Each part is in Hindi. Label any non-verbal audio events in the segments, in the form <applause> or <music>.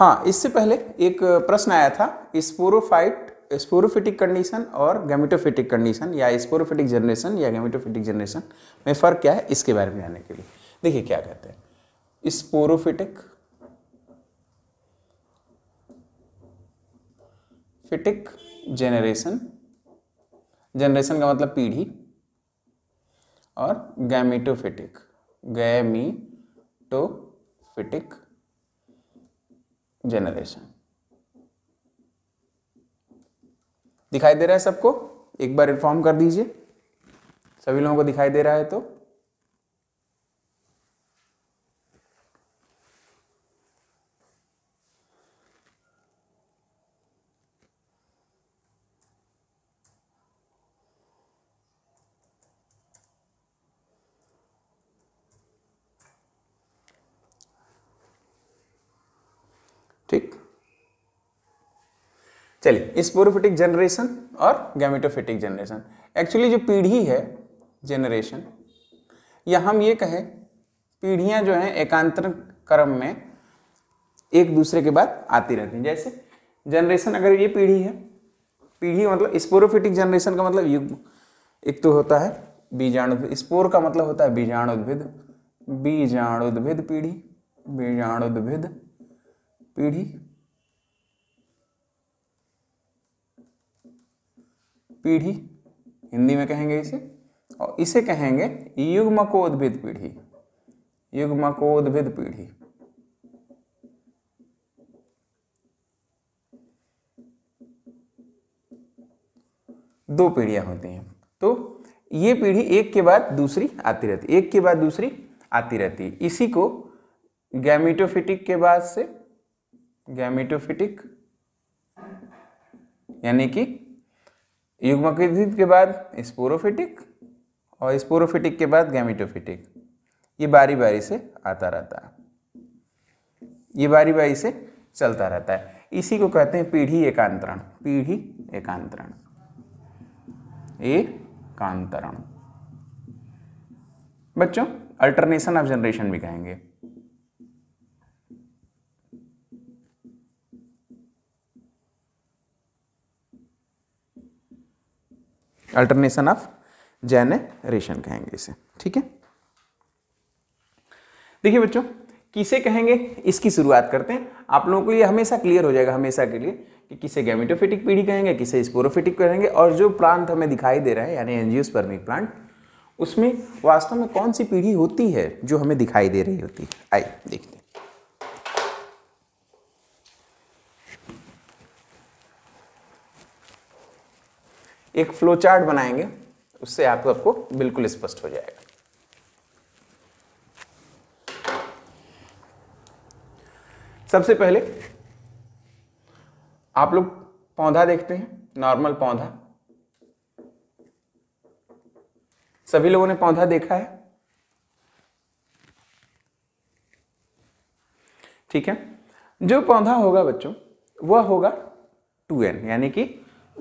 हाँ इससे पहले एक प्रश्न आया था स्पोरोफाइट स्पोरोफिटिक कंडीशन और गैमिटोफिटिक कंडीशन या स्पोरोफिटिक जनरेशन या गैमिटोफिटिक जनरेशन में फ़र्क क्या है इसके बारे में जानने के लिए देखिए क्या कहते हैं स्पोरोफिटिक फिटिक जेनरेशन जनरेशन का मतलब पीढ़ी और गैमिटोफिटिक गैमी फिटिक जेनरेशन दिखाई दे रहा है सबको एक बार इन्फॉर्म कर दीजिए सभी लोगों को दिखाई दे रहा है तो चलिए स्पोरोफिटिक जनरेशन और गैमेटोफिटिक जनरेशन एक्चुअली जो पीढ़ी है जनरेशन या हम ये कहें पीढ़ियां जो हैं एकांतर क्रम में एक दूसरे के बाद आती रहती हैं जैसे जनरेशन अगर ये पीढ़ी है पीढ़ी मतलब स्पोरोफिटिक जनरेशन का मतलब युग एक तो होता है बीजाणु स्पोर का मतलब होता है उद्भिद बीजाणु उद्भिद पीढ़ी उद्भिद पीढ़ी पीढ़ी हिंदी में कहेंगे इसे और इसे कहेंगे युग्मकोद्भिद पीढ़ी युग्मकोद्भिद पीढ़ी दो पीढ़ियां होती हैं तो ये पीढ़ी एक के बाद दूसरी आती रहती एक के बाद दूसरी आती रहती है इसी को गैमिटोफिटिक के बाद से गैमिटोफिटिक यानी कि युग्मकृत के बाद स्पोरोफिटिक और स्पोरोफिटिक के बाद गैमिटोफिटिक ये बारी बारी से आता रहता है ये बारी बारी से चलता रहता है इसी को कहते हैं पीढ़ी एकांतरण पीढ़ी एकांतरण एकांतरण बच्चों अल्टरनेशन ऑफ जनरेशन भी कहेंगे अल्टरनेशन ऑफ जेनरेशन कहेंगे इसे ठीक है देखिए बच्चों किसे कहेंगे इसकी शुरुआत करते हैं आप लोगों को लिए हमेशा क्लियर हो जाएगा हमेशा के लिए कि किसे गैमिटोफिटिक पीढ़ी कहेंगे किसे स्पोरोफिटिक कहेंगे और जो प्लांट हमें दिखाई दे रहा है यानी एनजियोस्पर्मिक प्लांट उसमें वास्तव में कौन सी पीढ़ी होती है जो हमें दिखाई दे रही होती है आई देखते हैं एक फ्लो चार्ट बनाएंगे उससे आप सबको बिल्कुल स्पष्ट हो जाएगा सबसे पहले आप लोग पौधा देखते हैं नॉर्मल पौधा सभी लोगों ने पौधा देखा है ठीक है जो पौधा होगा बच्चों वह होगा टू एन यानी कि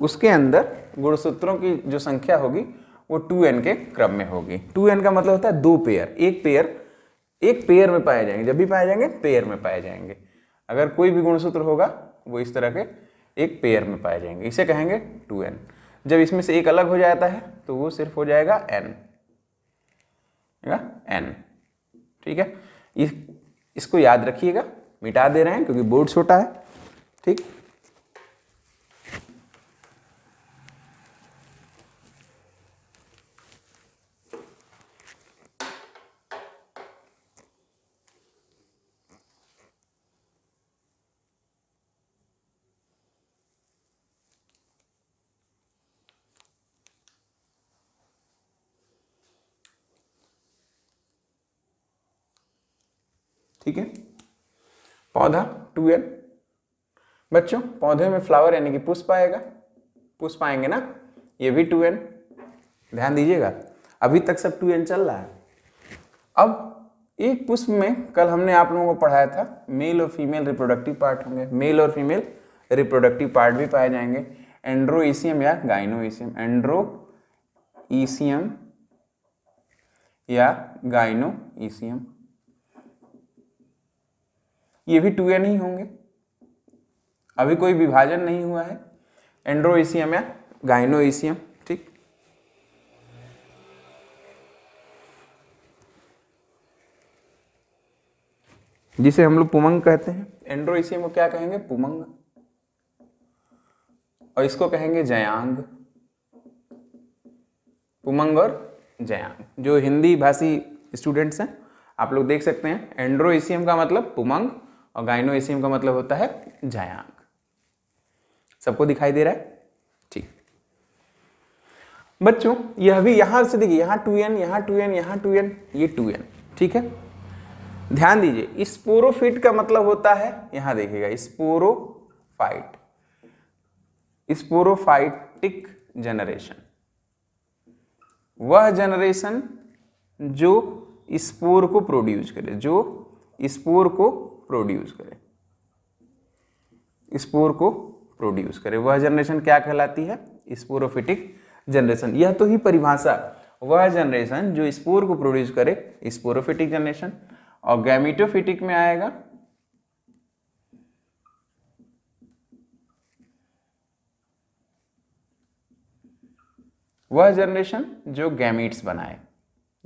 उसके अंदर गुणसूत्रों की जो संख्या होगी वो टू एन के क्रम में होगी टू एन का मतलब होता है दो पेयर एक पेयर एक पेयर में पाए जाएंगे जब भी पाए जाएंगे पेयर में पाए जाएंगे अगर कोई भी गुणसूत्र होगा वो इस तरह के एक पेयर में पाए जाएंगे इसे कहेंगे टू एन जब इसमें से एक अलग हो जाता है तो वो सिर्फ हो जाएगा एन एन ठीक है इस, इसको याद रखिएगा मिटा दे रहे हैं क्योंकि बोर्ड छोटा है ठीक ठीक है पौधा टू एल बच्चों पौधे में फ्लावर यानी कि पुष्प आएगा पुष्प आएंगे ना ये भी टू एन ध्यान दीजिएगा अभी तक सब टू एन चल रहा है अब एक पुष्प में कल हमने आप लोगों को पढ़ाया था मेल और फीमेल रिप्रोडक्टिव पार्ट होंगे मेल और फीमेल रिप्रोडक्टिव पार्ट भी पाए जाएंगे एंड्रोईसीएम या गाइनो एंड्रो एंड्रोईसीएम या गाइनो गाइनोईसीएम ये भी टू एन ही होंगे अभी कोई विभाजन नहीं हुआ है एंड्रोइसियम या गाइनो एसियम ठीक जिसे हम लोग पुमंग कहते हैं एंड्रोइसियम को क्या कहेंगे पुमंग और इसको कहेंगे जयांग पुमंग और जयांग जो हिंदी भाषी स्टूडेंट्स हैं आप लोग देख सकते हैं एंड्रोइसियम का मतलब पुमंग और गाइनो एसियम का मतलब होता है झयांक सबको दिखाई दे रहा है ठीक बच्चों यह भी यहां से देखिए यहां टू एन यहां टू एन यहां टू एन ये टू एन ठीक है ध्यान दीजिए स्पोरोफिट का मतलब होता है यहां देखिएगा स्पोरोफाइट स्पोरोफाइटिक जनरेशन वह जनरेशन जो स्पोर को प्रोड्यूस करे जो स्पोर को प्रोड्यूस करे स्पोर को प्रोड्यूस करे वह जनरेशन क्या कहलाती है स्पोरोफिटिक जनरेशन यह तो ही परिभाषा वह जनरेशन जो स्पोर को प्रोड्यूस करे स्पोरोफिटिक जनरेशन और गैमिटोफिटिक में आएगा वह जनरेशन जो गैमिट्स बनाए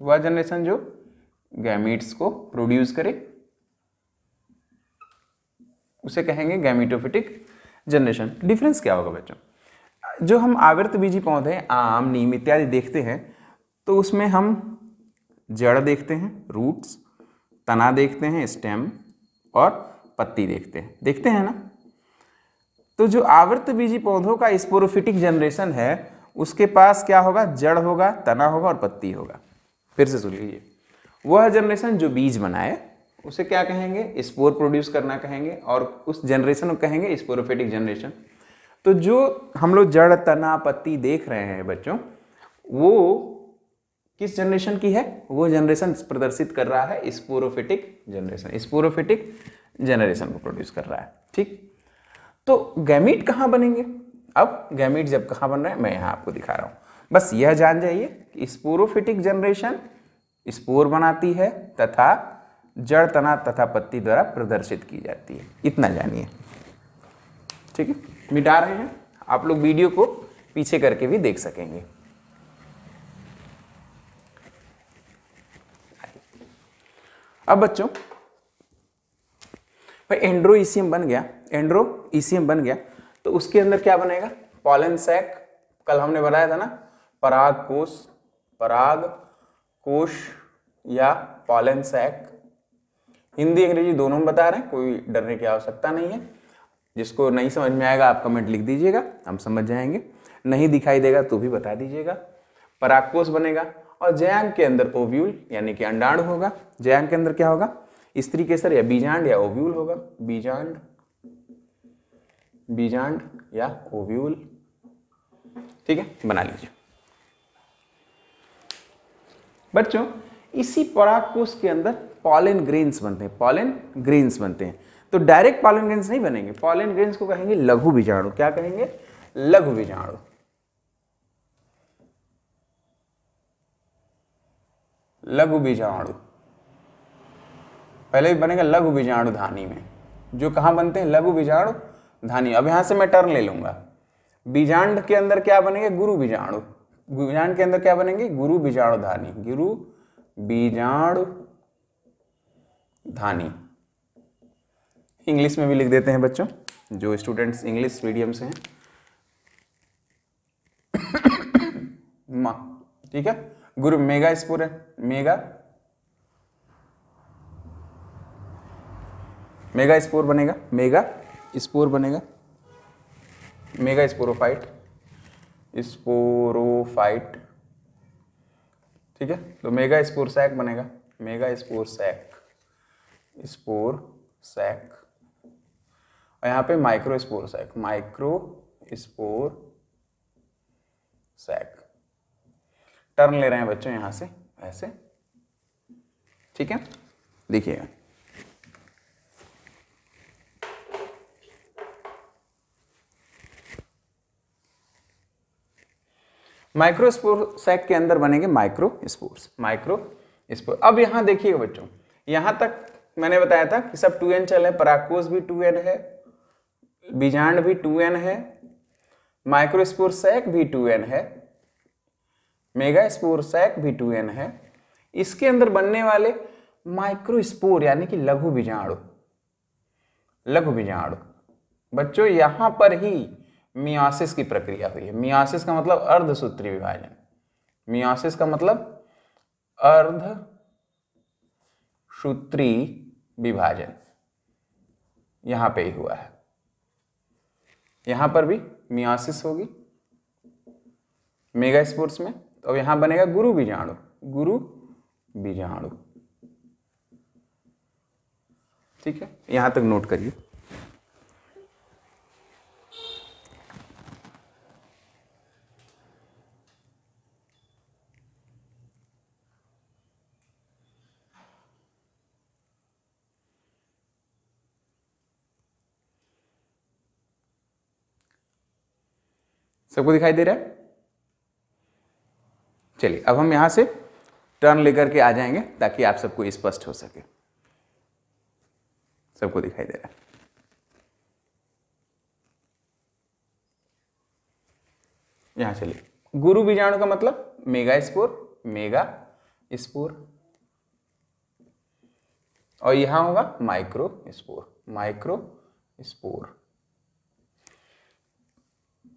वह जनरेशन जो गैमिट्स को प्रोड्यूस करे उसे कहेंगे गैमिटोफिटिक जनरेशन डिफरेंस क्या होगा बच्चों जो हम आवृत बीजी पौधे आम नीम इत्यादि देखते हैं तो उसमें हम जड़ देखते हैं रूट्स तना देखते हैं स्टेम और पत्ती देखते हैं देखते हैं ना तो जो आवृत बीजी पौधों का स्पोरोफिटिक जनरेशन है उसके पास क्या होगा जड़ होगा तना होगा और पत्ती होगा फिर से सुन लीजिए वह जनरेशन जो बीज बनाए उसे क्या कहेंगे स्पोर प्रोड्यूस करना कहेंगे और उस जनरेशन को कहेंगे स्पोरोफेटिक जनरेशन तो जो हम लोग जड़ तना पत्ती देख रहे हैं बच्चों वो किस जनरेशन की है वो जनरेशन प्रदर्शित कर रहा है स्पोरोफेटिक जनरेशन स्पोरोफिटिक जनरेशन को प्रोड्यूस कर रहा है ठीक तो गैमिट कहाँ बनेंगे अब गैमिट जब कहाँ बन रहा है मैं यहाँ आपको दिखा रहा हूँ बस यह जान जाइए कि स्पोरोफिटिक जनरेशन स्पोर बनाती है तथा जड़ तना तथा पत्ती द्वारा प्रदर्शित की जाती है इतना जानिए ठीक है मिटा रहे हैं आप लोग वीडियो को पीछे करके भी देख सकेंगे अब बच्चों भाई ईसीएम बन गया ईसीएम बन गया तो उसके अंदर क्या बनेगा पॉलन सैक कल हमने बनाया था ना पराग कोश पराग कोश या पॉलन सैक हिंदी अंग्रेजी दोनों में बता रहे हैं कोई डरने की आवश्यकता नहीं है जिसको नहीं समझ में आएगा आप कमेंट लिख दीजिएगा हम समझ जाएंगे नहीं दिखाई देगा तो भी बता दीजिएगा पराकोष बनेगा और जयांग के अंदर ओव्यूल यानी कि अंडाण होगा जयांग के अंदर क्या होगा स्त्री केसर या बीजांड या ओव्यूल होगा बीजांड बीजांड या ओव्यूल ठीक है बना लीजिए बच्चों इसी पराकोष के अंदर पॉलन ग्रेन्स बनते हैं पॉलन ग्रेन्स बनते हैं तो डायरेक्ट पॉलन ग्रेन्स नहीं बनेंगे पॉलन ग्रेन्स को कहेंगे लघु बीजाणु क्या कहेंगे लघु बीजाणु लघु बीजाणु पहले भी बनेगा लघु बीजाणु धानी में जो कहां बनते हैं लघु बीजाणु धानी अब यहां से मैं टर्न ले लूंगा बीजांड के अंदर क्या बनेंगे गुरु बीजाणु बीजांड के अंदर क्या बनेंगे गुरु बीजाणु धानी गुरु बीजाणु धानी इंग्लिश में भी लिख देते हैं बच्चों जो स्टूडेंट्स इंग्लिश मीडियम से हैं <coughs> माँ ठीक है गुरु मेगा स्पोर है मेगा मेगा स्पोर बनेगा मेगा स्पोर बनेगा मेगा स्पोरोफाइट स्पोरोफाइट ठीक है तो मेगा स्पोर सैक बनेगा megaspore sac spore sac और यहाँ पे microspore sac microspore sac turn ले रहे हैं बच्चों यहाँ से ऐसे ठीक है देखिएगा माइक्रोस्पोर सैक के अंदर बनेंगे माइक्रो स्पोर्स माइक्रो स्पोर अब यहां देखिएगा बच्चों यहां तक मैंने बताया था कि सब टू एन चल है पराकोस भी टू एन है बीजांड भी 2n है माइक्रोस्पोर सैक भी 2n है मेगा स्पोर सैक भी 2n है इसके अंदर बनने वाले माइक्रोस्पोर यानी कि लघु बीजाणु लघु बीजाणु बच्चों यहां पर ही मियासिस की प्रक्रिया हुई है मियासिस का मतलब अर्धसूत्री विभाजन मियासिस का मतलब अर्ध सूत्री विभाजन यहां पे ही हुआ है यहां पर भी मियासिस होगी मेगा स्पोर्ट्स में तो यहां बनेगा गुरु बीजाणु गुरु बीजाणु ठीक है यहां तक नोट करिए सबको दिखाई दे रहा है चलिए अब हम यहां से टर्न लेकर के आ जाएंगे ताकि आप सबको स्पष्ट हो सके सबको दिखाई दे रहा है यहां चलिए गुरु बीजाणु का मतलब मेगा स्पोर मेगा स्पोर और यहां होगा माइक्रो स्पोर माइक्रो स्पोर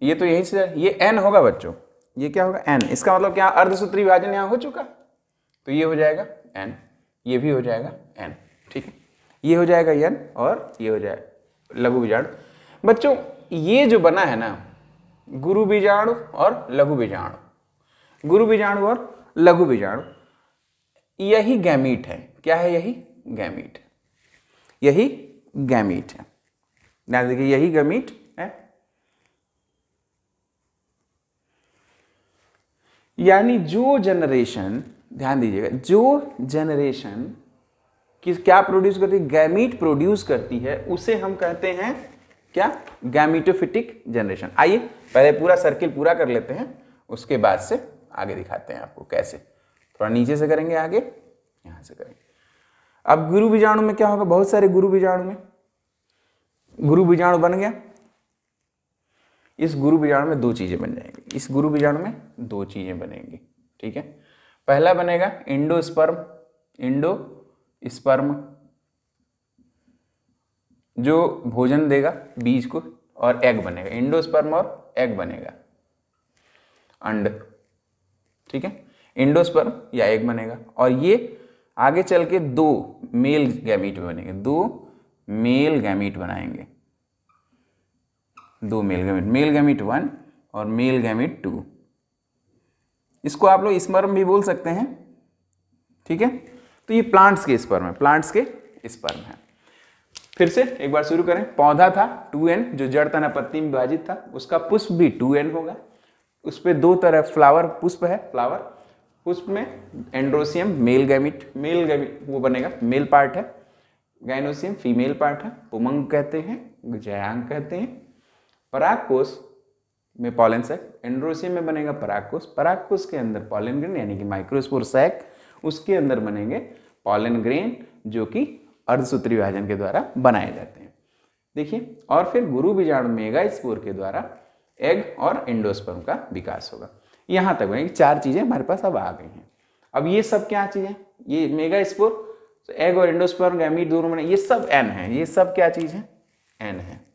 ये तो यही से ये एन होगा बच्चों ये क्या होगा एन इसका मतलब क्या अर्धसूत्री विभाजन यहाँ हो चुका तो ये हो जाएगा एन ये भी हो जाएगा एन ठीक है ये हो जाएगा एन और ये हो जाएगा लघु बीजाणु बच्चों ये जो बना है ना गुरु बीजाणु और लघु बीजाणु गुरु बीजाणु और लघु बीजाणु यही गैमीट है क्या है यही गैमीट यही गैमीट है ध्यान देखिए यही गैमीट यानी जो जनरेशन ध्यान दीजिएगा जो जनरेशन किस क्या प्रोड्यूस करती है गैमीट प्रोड्यूस करती है उसे हम कहते हैं क्या गैमीटोफिटिक जनरेशन आइए पहले पूरा सर्किल पूरा कर लेते हैं उसके बाद से आगे दिखाते हैं आपको कैसे थोड़ा नीचे से करेंगे आगे यहाँ से करेंगे अब गुरु बीजाणु में क्या होगा बहुत सारे गुरु बीजाणु में गुरु बीजाणु बन गया इस गुरु बीजाणु में दो चीज़ें बन जाएंगी इस गुरु बीजाणु में दो चीज़ें बनेंगी ठीक है पहला बनेगा इंडो स्पर्म इंडो स्पर्म जो भोजन देगा बीज को और एग बनेगा इंडो स्पर्म और एग बनेगा अंड ठीक है इंडोस्पर्म या एग बनेगा और ये आगे चल के दो मेल गैमीट बनेंगे दो मेल गैमिट बनाएंगे दो male gamete male gamete one और मेल गैमिट टू इसको आप लोग स्पर्म भी बोल सकते हैं ठीक है तो ये प्लांट्स के स्पर्म है प्लांट्स के स्पर्म है फिर से एक बार शुरू करें पौधा था टू एन जो जड़ तना पत्ती में विभाजित था उसका पुष्प भी टू एन होगा उस पर दो तरह फ्लावर पुष्प है फ्लावर पुष्प में androecium male gamete male gamete वो बनेगा मेल पार्ट है गाइनोसियम फीमेल पार्ट है उमंग कहते हैं जयांग कहते हैं परागकोष में पॉलन सैक एंड्रोसियम में बनेगा पराकोस पराकोष के अंदर पॉलन ग्रेन यानी कि माइक्रोस्पोर सैक उसके अंदर बनेंगे पॉलन ग्रेन जो कि अर्धसूत्री विभाजन के द्वारा बनाए जाते हैं देखिए और फिर गुरु बीजाणु मेगा स्पोर के द्वारा एग और एंडोस्पर्म का विकास होगा यहाँ तक बनेगी चार चीज़ें हमारे पास अब आ गई हैं अब ये सब क्या चीज़ें ये मेगा स्पोर तो एग और इंडोस्पर्म गैमीट दोनों बने ये सब एन है ये सब क्या चीज़ है एन है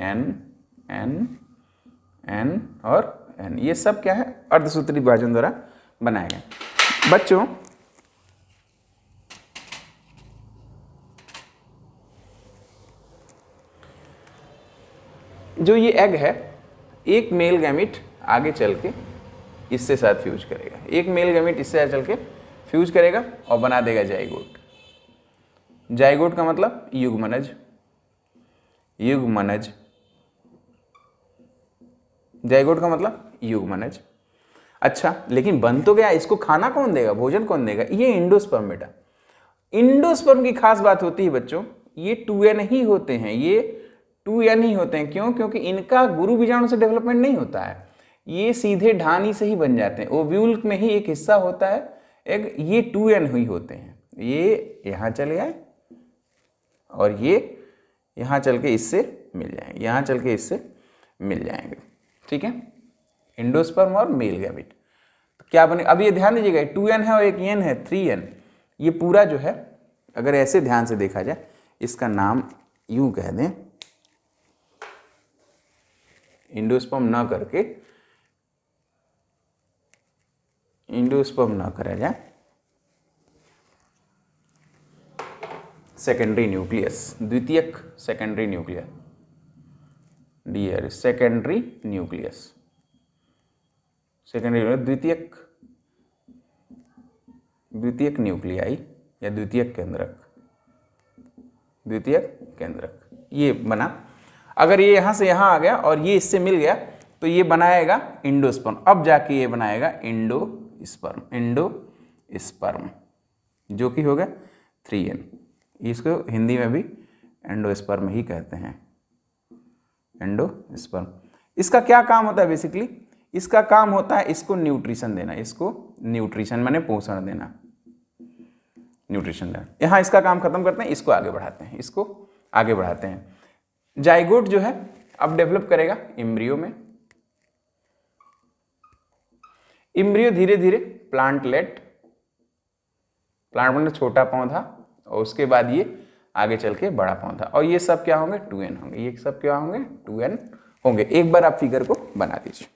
एन एन एन और एन ये सब क्या है अर्धसूत्री विभाजन द्वारा बनाए गए बच्चों जो ये एग है एक मेल गैमिट आगे चल के इससे साथ फ्यूज करेगा एक मेल गैमिट इससे चल के फ्यूज करेगा और बना देगा जाइगोट जाइगोट का मतलब युग मनज जयगोट का मतलब युग मनज अच्छा लेकिन बन तो गया इसको खाना कौन देगा भोजन कौन देगा ये इंडोस्पर्म बेटा इंडोस्पर्म की खास बात होती है बच्चों ये टू एन ही होते हैं ये टू एन ही होते हैं क्यों क्योंकि इनका गुरु बीजाणु से डेवलपमेंट नहीं होता है ये सीधे ढानी से ही बन जाते हैं ओव्यूल में ही एक हिस्सा होता है एक ये टू एन ही होते हैं ये यहाँ चले आए और ये यहाँ चल के इससे मिल जाएंगे यहाँ चल के इससे मिल जाएंगे ठीक है इंडोस्पर्म और मेल गैमिट तो क्या बने अब ये ध्यान दीजिएगा टू एन है और एक एन है थ्री एन ये पूरा जो है अगर ऐसे ध्यान से देखा जाए इसका नाम यू कह दें इंडोस्पम ना करके इंडोस्पम ना करा जाए सेकेंडरी न्यूक्लियस द्वितीयक सेकेंडरी न्यूक्लियस डी सेकेंडरी न्यूक्लियस सेकेंडरी द्वितीयक द्वितीयक न्यूक्लियाई या द्वितीयक केंद्रक द्वितीयक केंद्रक ये बना अगर ये यहाँ से यहाँ आ गया और ये इससे मिल गया तो ये बनाएगा इंडोस्पर्म अब जाके ये बनाएगा इंडो स्पर्म इंडो स्पर्म जो कि हो गया थ्री एन इसको हिंदी में भी एंडोस्पर्म ही कहते हैं एंडोस्पर्म इसका क्या काम होता है बेसिकली इसका काम होता है इसको न्यूट्रिशन देना इसको न्यूट्रिशन मैंने पोषण देना न्यूट्रिशन देना यहां इसका काम खत्म करते हैं इसको आगे बढ़ाते हैं इसको आगे बढ़ाते हैं जाइगोट जो है अब डेवलप करेगा इम्ब्रियो में इम्ब्रियो धीरे धीरे प्लांटलेट प्लांट मतलब छोटा पौधा और उसके बाद ये आगे चल के बड़ा पौधा और ये सब क्या होंगे टू एन होंगे ये सब क्या होंगे टू एन होंगे एक बार आप फिगर को बना दीजिए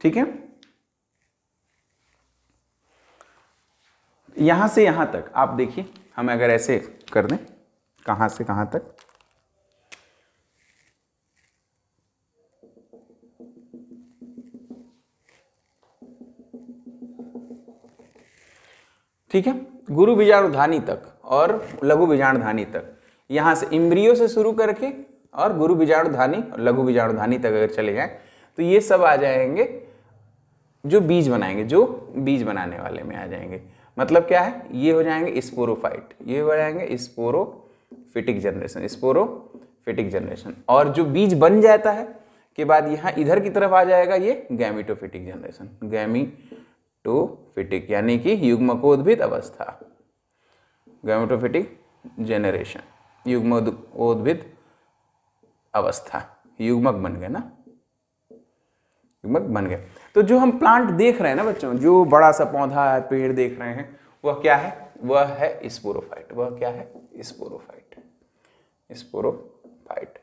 ठीक है यहां से यहां तक आप देखिए हम अगर ऐसे कर दें कहां से कहां तक ठीक है गुरु बीजाणुधानी तक और लघु बीजाणुधानी तक यहाँ से इंद्रियों से शुरू करके और गुरु बीजाणुधानी और लघु बीजाणुधानी तक अगर चले जाएँ तो ये सब आ जाएंगे जो बीज बनाएंगे जो बीज बनाने वाले में आ जाएंगे मतलब क्या है ये हो जाएंगे स्पोरोफाइट ये हो जाएंगे फिटिक जनरेशन फिटिक जनरेशन और जो बीज बन जाता है के बाद यहाँ इधर की तरफ आ जाएगा ये गैमिटोफिटिक जनरेशन गैमी गैमेटोफिटिक यानी कि युग्मकोद्भिद अवस्था गैमेटोफिटिक जेनरेशन युग्मोद्भिद अवस्था युग्मक बन गए ना युग्मक बन गए तो जो हम प्लांट देख रहे हैं ना बच्चों जो बड़ा सा पौधा है पेड़ देख रहे हैं वह क्या है वह है स्पोरोफाइट वह क्या है स्पोरोफाइट स्पोरोफाइट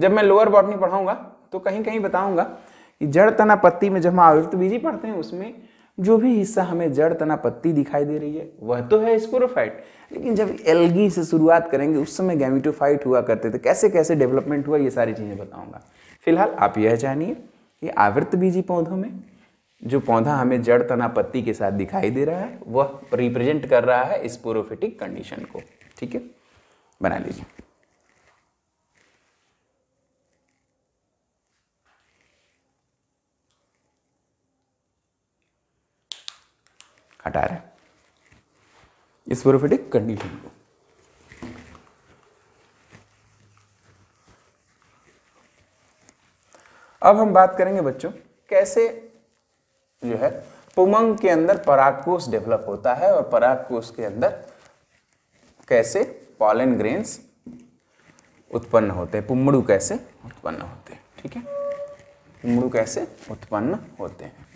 जब मैं लोअर बॉटनी पढ़ाऊंगा तो कहीं कहीं बताऊंगा कि जड़ तना पत्ती में जब हम आवृत बीजी पढ़ते हैं उसमें जो भी हिस्सा हमें जड़ तना पत्ती दिखाई दे रही है वह तो है स्पोरोफाइट लेकिन जब एल्गी से शुरुआत करेंगे उस समय गैमिटोफाइट हुआ करते थे कैसे कैसे डेवलपमेंट हुआ ये सारी चीज़ें बताऊंगा फिलहाल आप यह जानिए कि आवृत बीजी पौधों में जो पौधा हमें जड़ तना पत्ती के साथ दिखाई दे रहा है वह रिप्रेजेंट कर रहा है स्पोरोफिटिक कंडीशन को ठीक है बना लीजिए हटा रहे हैं इस प्रोफिटिक कंडीशन को अब हम बात करेंगे बच्चों कैसे जो है पुमंग के अंदर परागकोष डेवलप होता है और परागकोष के अंदर कैसे पॉलन ग्रेन्स उत्पन्न होते हैं पुमड़ू कैसे उत्पन्न होते हैं ठीक है पुमड़ू कैसे उत्पन्न होते हैं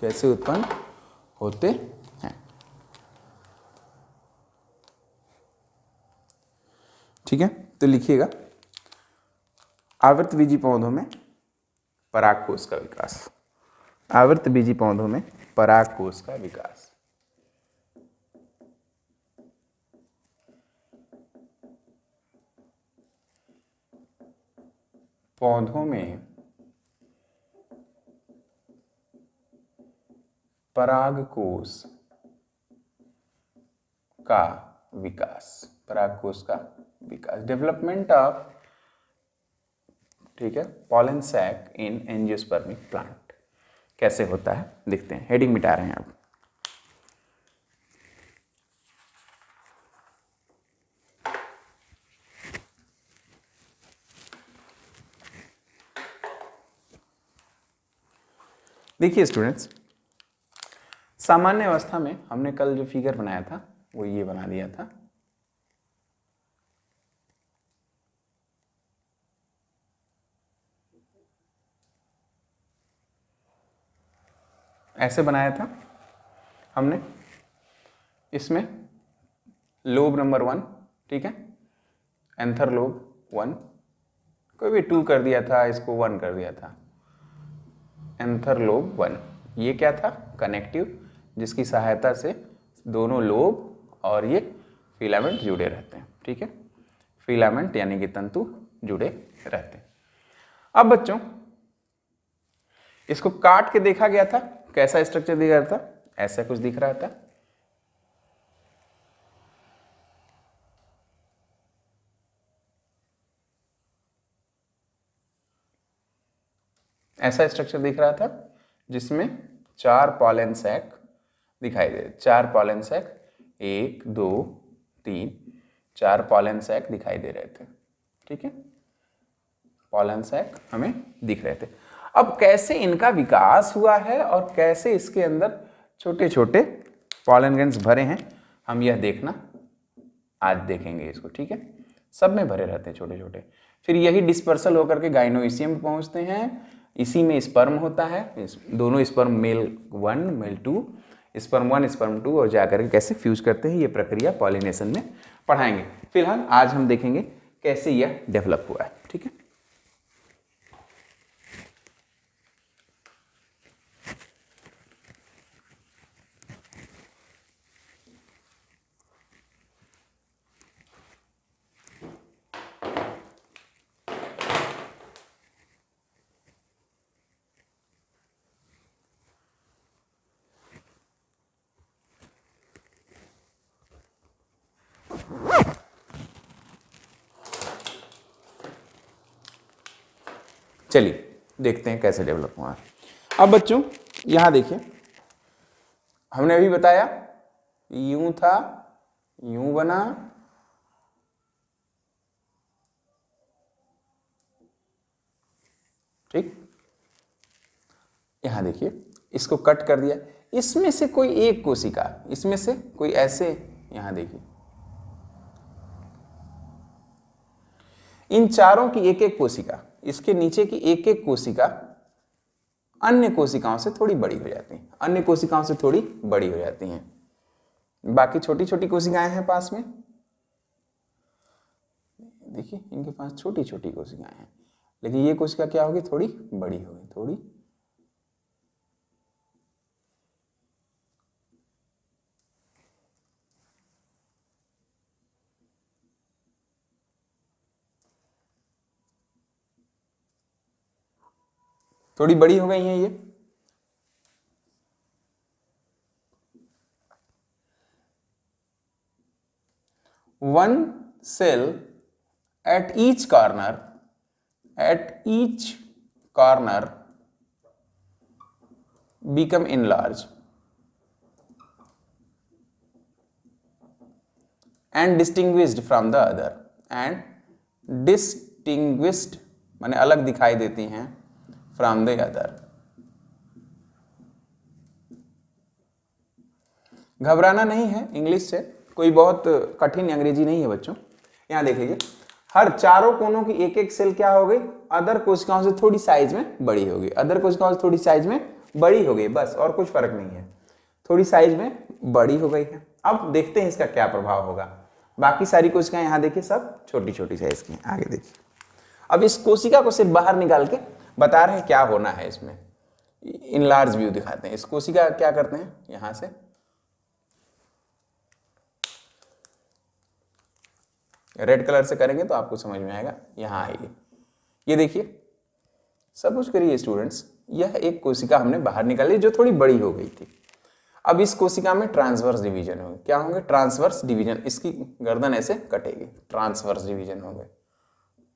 कैसे उत्पन्न होते हैं ठीक है तो लिखिएगा आवृत बीजी पौधों में कोष का विकास आवर्त बीजी पौधों में कोष का विकास पौधों में परागकोश का विकास परागकोश का विकास डेवलपमेंट ऑफ ठीक है pollen sac in angiospermic plant कैसे होता है देखते हैं हेडिंग मिटा रहे हैं आप देखिए स्टूडेंट्स सामान्य अवस्था में हमने कल जो फिगर बनाया था वो ये बना दिया था ऐसे बनाया था हमने इसमें लोब नंबर वन ठीक है एंथर लोब वन कोई भी टू कर दिया था इसको वन कर दिया था एंथर लोब वन ये क्या था कनेक्टिव जिसकी सहायता से दोनों लोब और ये फिलामेंट जुड़े रहते हैं ठीक है फिलामेंट यानी कि तंतु जुड़े रहते हैं अब बच्चों इसको काट के देखा गया था कैसा स्ट्रक्चर दिख रहा था ऐसा कुछ दिख रहा था ऐसा स्ट्रक्चर दिख रहा था जिसमें चार पॉलन सैक दिखाई दे चार पॉलन सैक एक दो तीन चार पॉलन सैक दिखाई दे रहे थे ठीक है पॉलन सैक हमें दिख रहे थे अब कैसे इनका विकास हुआ है और कैसे इसके अंदर छोटे छोटे पॉलन भरे हैं हम यह देखना आज देखेंगे इसको ठीक है सब में भरे रहते हैं छोटे छोटे फिर यही डिस्पर्सल होकर के गाइनोइसियम पहुंचते हैं इसी में स्पर्म होता है दोनों sperm male one male two sperm one sperm two और जाकर के कैसे फ्यूज करते हैं ये प्रक्रिया पॉलिनेशन में पढ़ाएंगे फिलहाल आज हम देखेंगे कैसे यह डेवलप हुआ है ठीक है चलिए देखते हैं कैसे डेवलप हुआ है अब बच्चों यहां देखिए हमने अभी बताया यूं था यूं बना ठीक यहां देखिए इसको कट कर दिया इसमें से कोई एक कोशिका इसमें से कोई ऐसे यहां देखिए इन चारों की एक एक कोशिका इसके नीचे की एक एक कोशिका अन्य कोशिकाओं से थोड़ी बड़ी हो जाती है अन्य कोशिकाओं से थोड़ी बड़ी हो जाती हैं बाकी छोटी छोटी कोशिकाएं हैं पास में देखिए इनके पास छोटी छोटी कोशिकाएं हैं लेकिन ये कोशिका क्या होगी थोड़ी बड़ी होगी थोड़ी थोड़ी बड़ी हो गई है ये one cell at each corner at each corner becoming large and distinguished from the other and distinguished माने अलग दिखाई देती हैं from the other घबराना नहीं है इंग्लिश से कोई बहुत कठिन अंग्रेजी नहीं है बच्चों यहां देख लीजिए हर चारों कोनों की एक एक सेल क्या हो गई अदर कोशिकाओं से थोड़ी साइज में बड़ी होगी अदर कोशिकाओं से थोड़ी साइज में बड़ी हो गई बस और कुछ फर्क नहीं है थोड़ी साइज में बड़ी हो गई है अब देखते हैं इसका क्या प्रभाव होगा बाकी सारी कोशिकाएं यहाँ देखिए सब छोटी छोटी साइज की आगे देखिए अब इस कोशिका को सिर्फ बाहर निकाल के बता रहे हैं क्या होना है इसमें इन लार्ज व्यू दिखाते हैं इस कोशिका का क्या करते हैं यहां से रेड कलर से करेंगे तो आपको समझ में आएगा यहाँ आएगी ये देखिए सब कुछ करिए स्टूडेंट्स यह एक कोशिका हमने बाहर निकाली जो थोड़ी बड़ी हो गई थी अब इस कोशिका में ट्रांसवर्स डिवीजन होंगे क्या होंगे ट्रांसवर्स डिवीजन इसकी गर्दन ऐसे कटेगी ट्रांसवर्स डिवीजन होंगे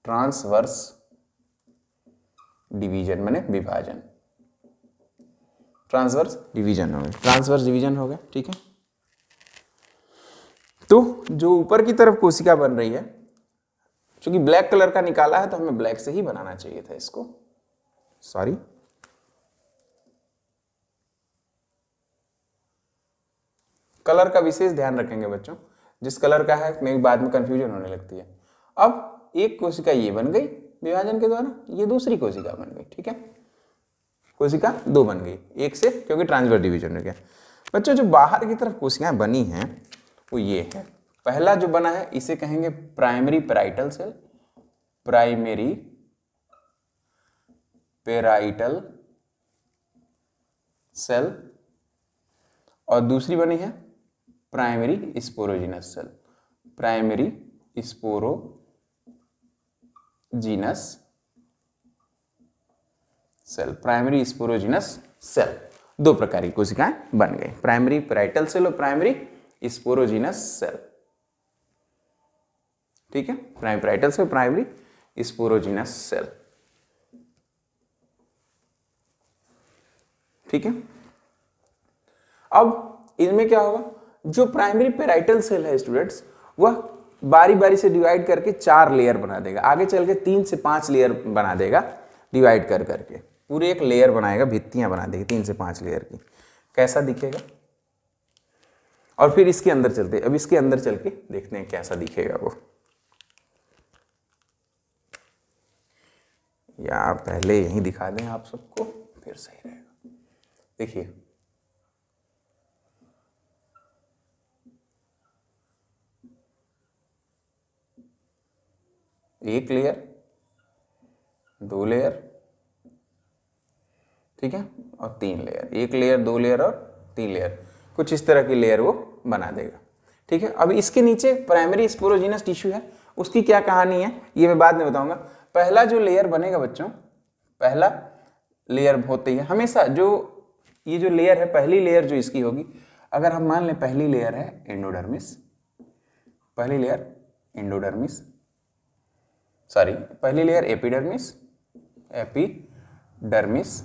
ट्रांसवर्स डिवीजन मैंने विभाजन ट्रांसवर्स डिवीजन हो गया ट्रांसवर्स डिवीजन हो गया ठीक है तो जो ऊपर की तरफ कोशिका बन रही है चूंकि ब्लैक कलर का निकाला है तो हमें ब्लैक से ही बनाना चाहिए था इसको सॉरी कलर का विशेष ध्यान रखेंगे बच्चों जिस कलर का है बाद में कंफ्यूजन होने लगती है अब एक कोशिका ये बन गई विभाजन के द्वारा ये दूसरी कोशिका बन गई ठीक है कोशिका दो बन गई एक से क्योंकि ट्रांसफर डिवीजन हो गया बच्चों जो बाहर की तरफ कोशिकाएं बनी हैं वो ये है पहला जो बना है इसे कहेंगे primary parietal cell primary parietal cell और दूसरी बनी है primary sporogenous cell primary sporogenous cell primary sporogenous cell दो प्रकार की कोशिकाएं बन गई प्राइमरी पैराइटल सेल और प्राइमरी स्पोरोजीनस सेल ठीक है primary parietal cell primary sporogenous cell ठीक है अब इनमें क्या होगा जो प्राइमरी पेराइटल सेल है स्टूडेंट्स वह बारी बारी से डिवाइड करके चार लेयर बना देगा आगे चल के तीन से पांच लेयर बना देगा डिवाइड कर करके पूरे एक लेयर बनाएगा भित्तियां बना देगी तीन से पांच लेयर की कैसा दिखेगा और फिर इसके अंदर चलते अब इसके अंदर चल के देखते हैं कैसा दिखेगा वो या पहले यही दिखा दें आप सबको फिर सही रहेगा देखिए एक लेयर दो लेयर ठीक है और तीन लेयर एक लेयर दो लेयर और तीन लेयर कुछ इस तरह की लेयर वो बना देगा ठीक है अब इसके नीचे प्राइमरी स्पोरोजिनस टिश्यू है उसकी क्या कहानी है ये मैं बाद में बताऊंगा पहला जो लेयर बनेगा बच्चों पहला लेयर होती है हमेशा जो ये जो लेयर है पहली लेयर जो इसकी होगी अगर हम मान लें पहली लेयर है एंडोडर्मिस पहली लेयर एंडोडर्मिस सॉरी पहली लेयर एपिडर्मिस एपिडर्मिस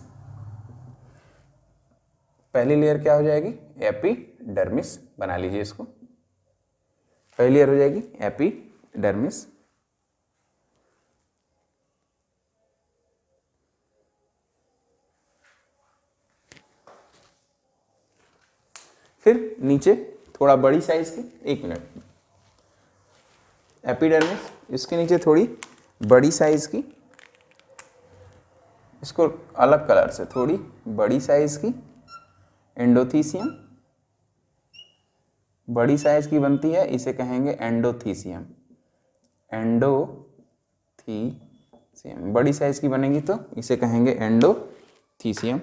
पहली लेयर क्या हो जाएगी एपिडर्मिस बना लीजिए इसको पहली लेयर हो जाएगी एपिडर्मिस फिर नीचे थोड़ा बड़ी साइज की एक मिनट एपिडर्मिस इसके नीचे थोड़ी बड़ी साइज़ की इसको अलग कलर से थोड़ी बड़ी साइज़ की एंडोथीसियम बड़ी साइज़ की बनती है इसे कहेंगे एंडोथीसियम एंडो एंडोथीसियम बड़ी साइज़ की बनेगी तो इसे कहेंगे एंडोथीसियम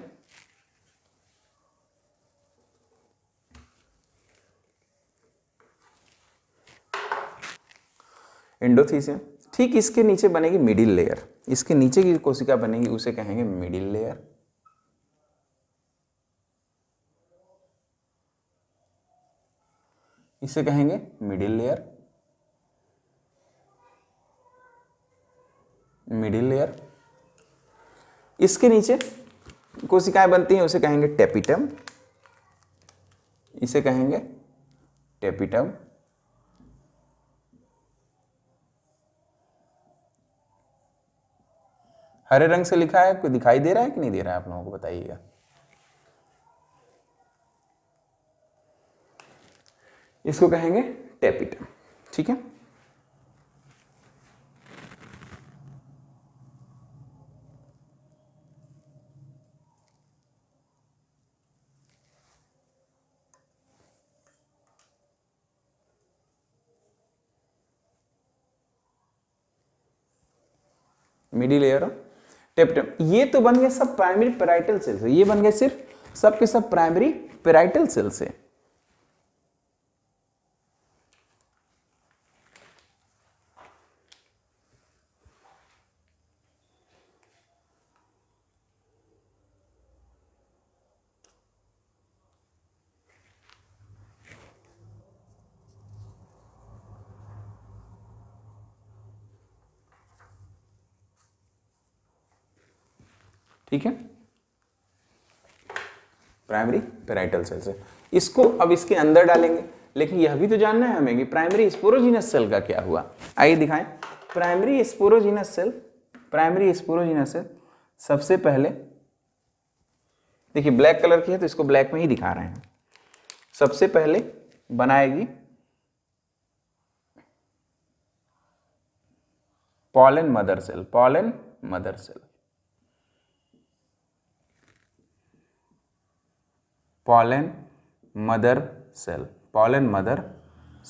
एंडोथीसियम ठीक इसके नीचे बनेगी मिडिल लेयर इसके नीचे की कोशिका बनेगी उसे कहेंगे मिडिल लेयर इसे कहेंगे मिडिल लेयर मिडिल लेयर इसके नीचे कोशिकाएं बनती हैं उसे कहेंगे टेपिटम इसे कहेंगे टेपिटम हरे रंग से लिखा है कोई दिखाई दे रहा है कि नहीं दे रहा है आप लोगों को बताइएगा इसको कहेंगे टेपिटम ठीक है मिडिल लेयर ऑफ टेप्टम ये तो बन गया सब प्राइमरी पेराइटल सेल्स है ये बन गया सिर्फ सब के सब प्राइमरी पेराइटल सेल्स है ठीक है प्राइमरी पेराइटल सेल से इसको अब इसके अंदर डालेंगे लेकिन यह भी तो जानना है हमें कि प्राइमरी स्पोरोजिनस सेल का क्या हुआ आइए दिखाएं primary sporogenous cell primary sporogenous cell सबसे पहले देखिए ब्लैक कलर की है तो इसको ब्लैक में ही दिखा रहे हैं सबसे पहले बनाएगी pollen mother cell pollen mother cell pollen mother cell pollen mother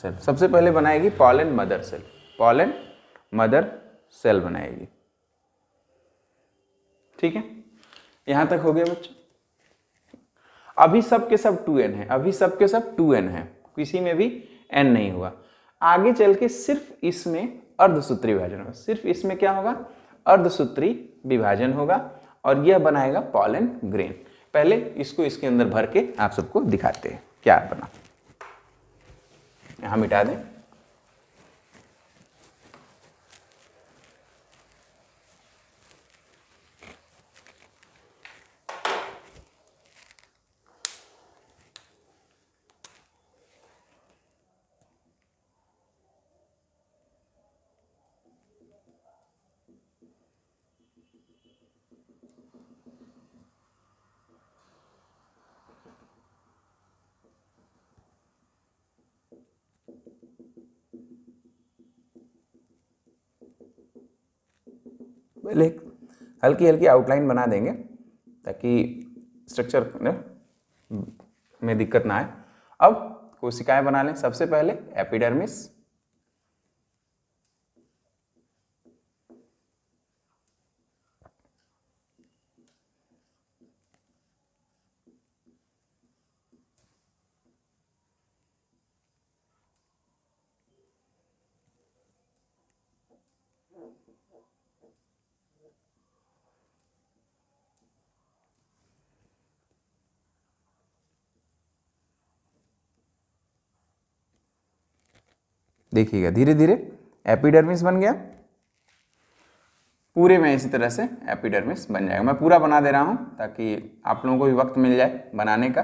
cell सबसे पहले बनाएगी pollen mother cell pollen mother cell बनाएगी ठीक है यहाँ तक हो गया बच्चों अभी सब के सब टू एन है अभी सब के सब टू एन है किसी में भी एन नहीं हुआ आगे चल के सिर्फ इसमें अर्धसूत्री विभाजन होगा सिर्फ इसमें क्या होगा अर्धसूत्री विभाजन होगा और यह बनाएगा पॉलन ग्रेन पहले इसको इसके अंदर भर के आप सबको दिखाते हैं क्या बना यहाँ मिटा दें हल्की हल्की आउटलाइन बना देंगे ताकि स्ट्रक्चर में दिक्कत ना आए अब कोशिकाएं बना लें सबसे पहले एपिडर्मिस देखिएगा धीरे धीरे एपिडर्मिस बन गया पूरे में इसी तरह से एपिडर्मिस बन जाएगा मैं पूरा बना दे रहा हूँ ताकि आप लोगों को भी वक्त मिल जाए बनाने का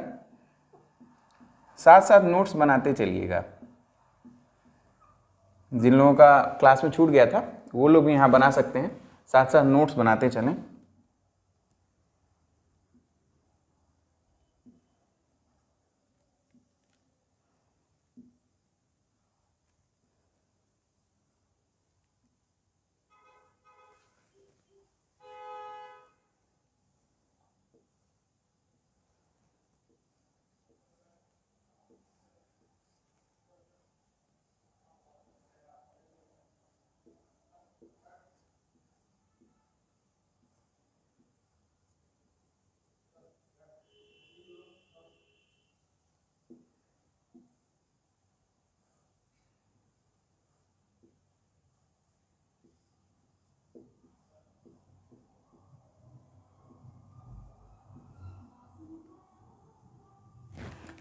साथ साथ नोट्स बनाते चलिएगा जिन लोगों का क्लास में छूट गया था वो लोग भी यहाँ बना सकते हैं साथ साथ नोट्स बनाते चलें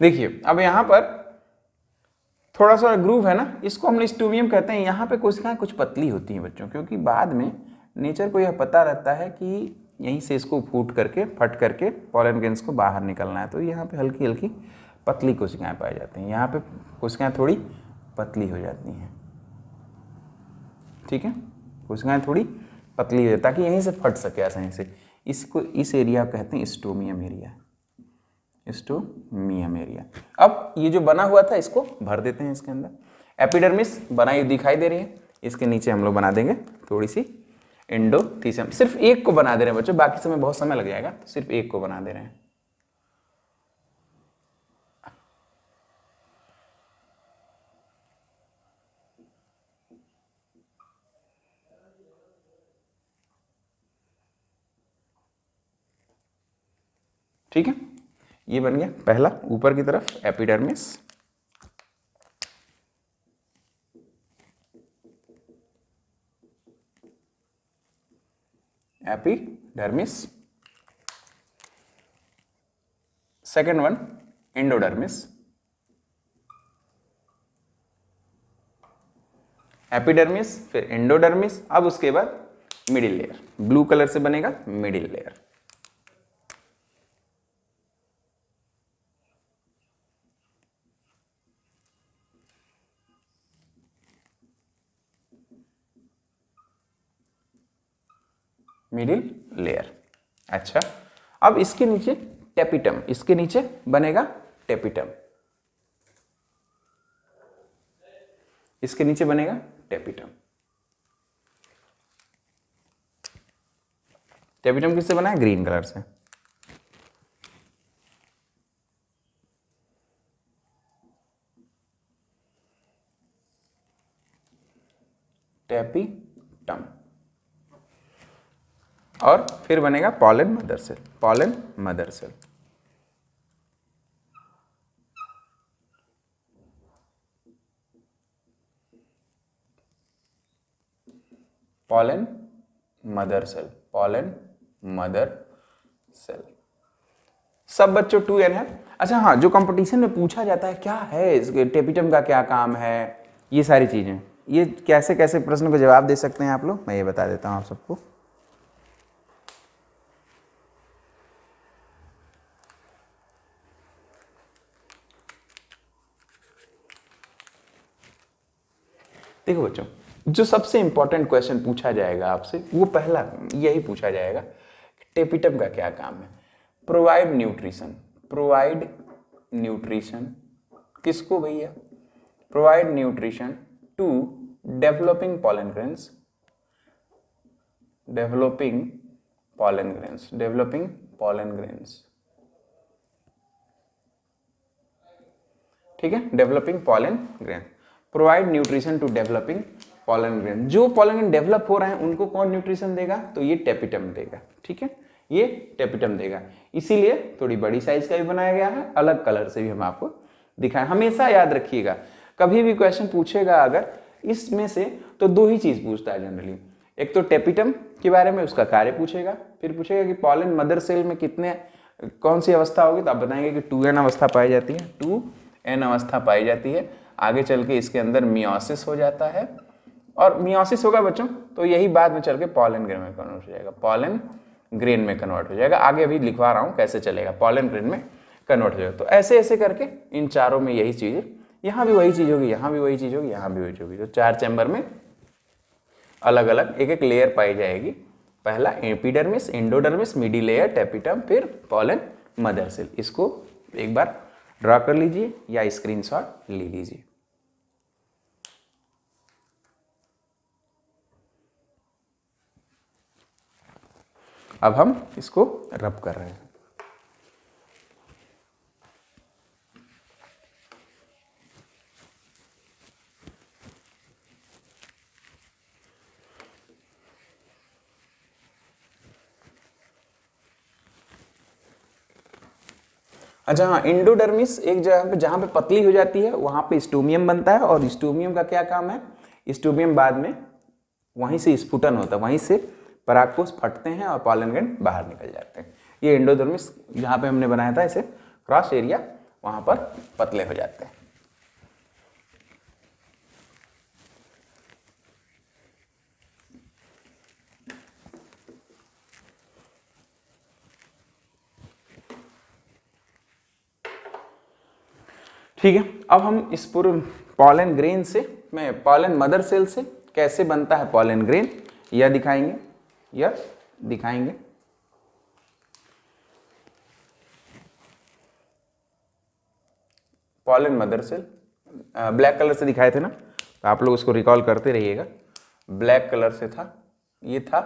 देखिए अब यहाँ पर थोड़ा सा ग्रूव है ना इसको हम स्टूबियम कहते हैं यहाँ पे कोशिकाएं कुछ पतली होती हैं बच्चों क्योंकि बाद में नेचर को यह पता रहता है कि यहीं से इसको फूट करके फट करके पॉलन ग्रेन्स को बाहर निकलना है तो यहाँ पे हल्की हल्की पतली कोशिकाएं पाई जाती हैं यहाँ पे कोशिकाएं थोड़ी पतली हो जाती हैं ठीक है कोशिकाएं थोड़ी पतली हो जाती ताकि यहीं से फट सके आसानी से इसको इस एरिया कहते हैं स्टोमियम एरिया इस टू मीएम एरिया अब ये जो बना हुआ था इसको भर देते हैं इसके अंदर एपिडर्मिस बनाई दिखाई दे रही है इसके नीचे हम लोग बना देंगे थोड़ी सी इंडो थीसम सिर्फ एक को बना दे रहे हैं बच्चों बाकी समय बहुत समय लग जाएगा तो सिर्फ एक को बना दे रहे हैं ठीक है ये बन गया पहला ऊपर की तरफ epidermis epidermis second one endodermis epidermis फिर एंडोडर्मिस अब उसके बाद मिडिल लेयर ब्लू कलर से बनेगा मिडिल लेयर मिडिल लेयर अच्छा अब इसके नीचे टेपिटम इसके नीचे बनेगा टेपिटम इसके नीचे बनेगा टेपिटम टेपिटम किससे बना है ग्रीन कलर से टेपिटम और फिर बनेगा pollen mother cell pollen mother cell pollen mother cell pollen mother cell सब बच्चों टू एन है अच्छा हाँ जो कंपटीशन में पूछा जाता है क्या है इसके टेपिटम का क्या काम है ये सारी चीज़ें ये कैसे कैसे प्रश्न को जवाब दे सकते हैं आप लोग मैं ये बता देता हूँ आप सबको देखो बच्चों जो सबसे इंपॉर्टेंट क्वेश्चन पूछा जाएगा आपसे वो पहला यही पूछा जाएगा टेपिटम का क्या काम है प्रोवाइड न्यूट्रिशन प्रोवाइड न्यूट्रिशन किसको भैया provide nutrition to developing pollen developing pollen developing pollen ठीक है developing pollen grain provide nutrition to developing pollen grain जो पॉलन ग्रेन डेवलप हो रहे हैं उनको कौन न्यूट्रिशन देगा तो ये टेपिटम देगा ठीक है ये टेपिटम देगा इसीलिए थोड़ी बड़ी साइज का भी बनाया गया है अलग कलर से भी हम आपको दिखाएं हमेशा याद रखिएगा कभी भी क्वेश्चन पूछेगा अगर इसमें से तो दो ही चीज़ पूछता है जनरली एक तो टेपिटम के बारे में उसका कार्य पूछेगा फिर पूछेगा कि पॉलन मदर सेल में कितने कौन सी अवस्था होगी तो आप बताएंगे कि टू एन अवस्था पाई जाती है टू एन अवस्था पाई जाती है आगे चल के इसके अंदर मियोसिस हो जाता है और मियोसिस होगा बच्चों तो यही बाद में चल के पॉलन ग्रेन में कन्वर्ट हो जाएगा पॉलन ग्रेन में कन्वर्ट हो जाएगा आगे अभी लिखवा रहा हूँ कैसे चलेगा पॉलन ग्रेन में कन्वर्ट हो जाएगा तो ऐसे ऐसे करके इन चारों में यही चीज़ यहाँ भी वही चीज़ होगी यहाँ भी वही चीज़ होगी यहाँ भी वही चीज़ होगी तो चार चैम्बर में अलग अलग एक एक लेयर पाई जाएगी पहला epidermis endodermis middle layer tapetum फिर पॉलन मदर सेल इसको एक बार ड्रा कर लीजिए या स्क्रीनशॉट ले लीजिए अब हम इसको रब कर रहे हैं अच्छा हाँ इंडोडर्मिस एक जगह पे जहां पे पतली हो जाती है वहां पे स्टोमियम बनता है और स्टोमियम का क्या काम है स्टोमियम बाद में वहीं से स्फुटन होता है वहीं से परागकोष फटते हैं और पॉलन गेंद बाहर निकल जाते हैं ये इंडोधर्मिस जहाँ पे हमने बनाया था इसे क्रॉस एरिया वहाँ पर पतले हो जाते हैं ठीक है अब हम इस पूर्व पॉलन ग्रेन से मैं पॉलन मदर सेल से कैसे बनता है पॉलन ग्रेन यह दिखाएंगे यह दिखाएंगे pollen mother cell black colour से दिखाए थे ना तो आप लोग उसको रिकॉल करते रहिएगा ब्लैक कलर से था ये था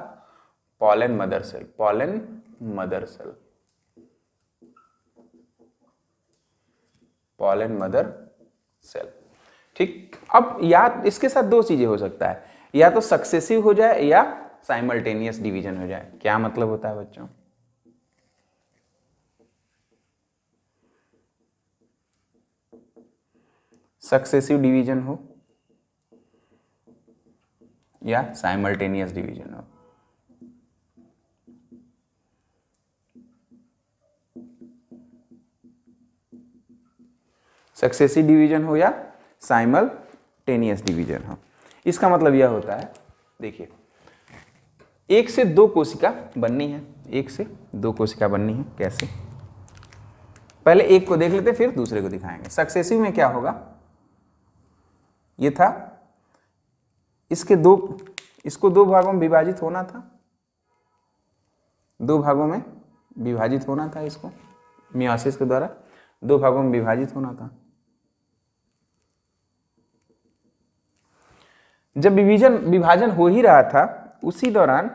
pollen mother cell pollen mother cell pollen mother cell ठीक अब या इसके साथ दो चीजें हो सकता है या तो सक्सेसिव हो जाए या साइमल्टेनियस डिवीजन हो जाए क्या मतलब होता है बच्चों सक्सेसिव डिवीजन हो या साइमल्टेनियस डिवीजन हो सक्सेसिव डिवीजन हो या साइमल टेनियस डिवीजन हो इसका मतलब यह होता है देखिए एक से दो कोशिका बननी है एक से दो कोशिका बननी है कैसे पहले एक को देख लेते फिर दूसरे को दिखाएंगे सक्सेसिव में क्या होगा ये था इसके दो इसको दो भागों में विभाजित होना था दो भागों में विभाजित होना था इसको मियासिस के द्वारा दो भागों में विभाजित होना था जब विभाजन विभाजन हो ही रहा था उसी दौरान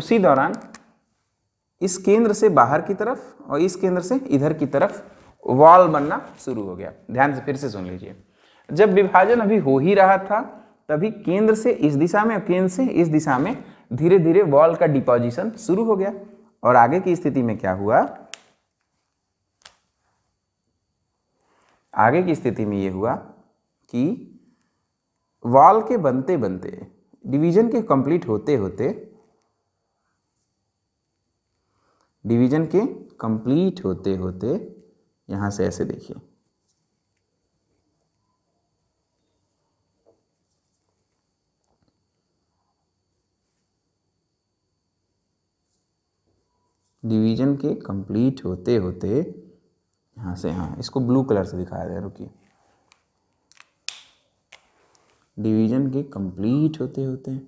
उसी दौरान इस केंद्र से बाहर की तरफ और इस केंद्र से इधर की तरफ वॉल बनना शुरू हो गया ध्यान से फिर से सुन लीजिए जब विभाजन अभी हो ही रहा था तभी केंद्र से इस दिशा में और केंद्र से इस दिशा में धीरे धीरे वॉल का डिपोजिशन शुरू हो गया और आगे की स्थिति में क्या हुआ आगे की स्थिति में यह हुआ कि वॉल के बनते बनते डिवीजन के कंप्लीट होते होते डिवीजन के कंप्लीट होते होते यहां से ऐसे देखिए डिवीजन के कंप्लीट होते होते यहां से हाँ इसको ब्लू कलर से दिखाया गया रुकिए डिवीजन के कंप्लीट होते होते हैं